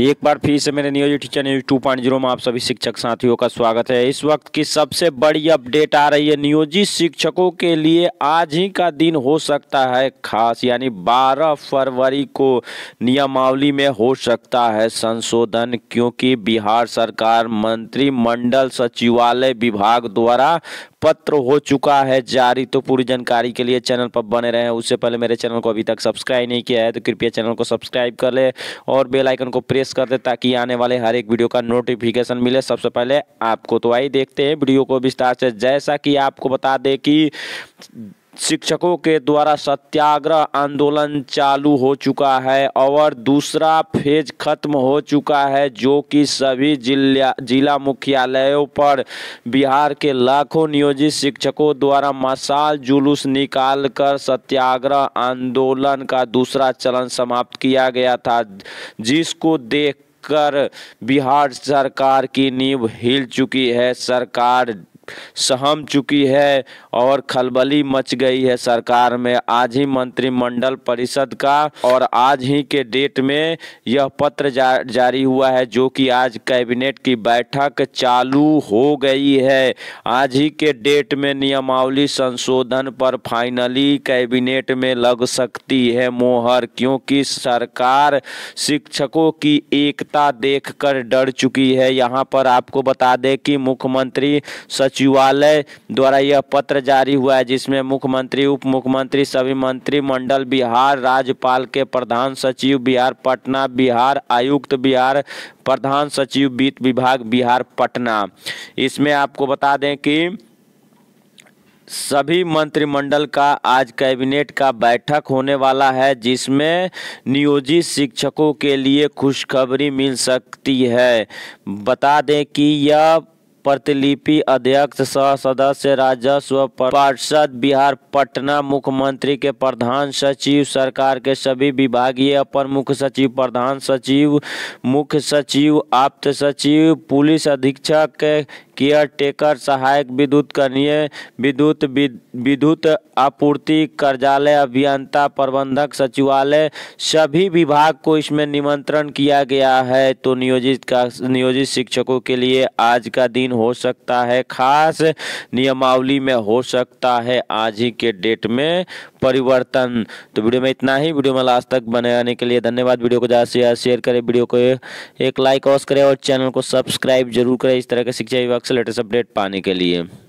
एक बार फिर से मेरे नियोजित teacher news two point zero में आप सभी शिक्षक साथियों का स्वागत है इस वक्त की सबसे बड़ी अपडेट आ रही है नियोजित शिक्षकों के लिए आज ही का दिन हो सकता है खास यानी 12 फरवरी को नियमावली में हो सकता है संशोधन क्योंकि बिहार सरकार मंत्रिमंडल सचिवालय विभाग द्वारा पत्र हो चुका है जारी तो पूरी जानकारी के लिए चैनल पर बने हैं उससे पहले मेरे चैनल को अभी तक सब्सक्राइब नहीं किया है तो कृपया चैनल को सब्सक्राइब कर ले और बेलाइकन को प्रेस प्रेस कर दे ताकि आने वाले हर एक वीडियो का नोटिफिकेशन मिले सबसे पहले आपको तो आई देखते हैं वीडियो को विस्तार से जैसा कि आपको बता दें कि शिक्षकों के द्वारा सत्याग्रह आंदोलन चालू हो चुका है और दूसरा फेज खत्म हो चुका है जो कि सभी जिला जिला मुख्यालयों पर बिहार के लाखों नियोजित शिक्षकों द्वारा मसाल जुलूस निकाल कर सत्याग्रह आंदोलन का दूसरा चरण समाप्त किया गया था जिसको देख कर बिहार सरकार की नींव हिल चुकी है सरकार सहम चुकी है और खलबली मच गई है सरकार में आज ही मंत्रिमंडल परिषद का और आज ही के डेट में यह पत्र जा, जारी हुआ है जो कि आज कैबिनेट की बैठक चालू हो गई है आज ही के डेट में नियमावली संशोधन पर फाइनली कैबिनेट में लग सकती है मोहर क्योंकि सरकार शिक्षकों की एकता देखकर डर चुकी है यहाँ पर आपको बता दें कि मुख्यमंत्री सच सचिवालय द्वारा यह पत्र जारी हुआ है जिसमें मुख्यमंत्री उप मुख्यमंत्री सभी मंत्रिमंडल बिहार राज्यपाल के प्रधान सचिव बिहार पटना बिहार आयुक्त बिहार प्रधान सचिव वित्त विभाग बिहार पटना इसमें आपको बता दें कि सभी मंत्रिमंडल का आज कैबिनेट का बैठक होने वाला है जिसमें नियोजित शिक्षकों के लिए खुशखबरी मिल सकती है बता दें कि यह प्रतिलिपि अध्यक्ष सह सदस्य राजस्व पार्षद बिहार पटना मुख्यमंत्री के प्रधान सचिव सरकार के सभी विभागीय अपर मुख्य सचिव प्रधान सचिव मुख्य सचिव आप्त सचिव पुलिस अधीक्षक के केयर टेकर सहायक विद्युत कर्णीय विद्युत विद्युत आपूर्ति कार्यालय अभियंता प्रबंधक सचिवालय सभी विभाग को इसमें निमंत्रण किया गया है तो नियोजित का नियोजित शिक्षकों के लिए आज का दिन दिन हो सकता है खास नियमावली में हो सकता है आज ही के डेट में परिवर्तन तो वीडियो में इतना ही वीडियो में लास्ट तक बने रहने के लिए धन्यवाद वीडियो को ज़्यादा से ज़्यादा शेयर करें वीडियो को एक लाइक और करें और चैनल को सब्सक्राइब जरूर करें इस तरह के शिक्षा विभाग से लेटेस्ट अपडेट पाने के लिए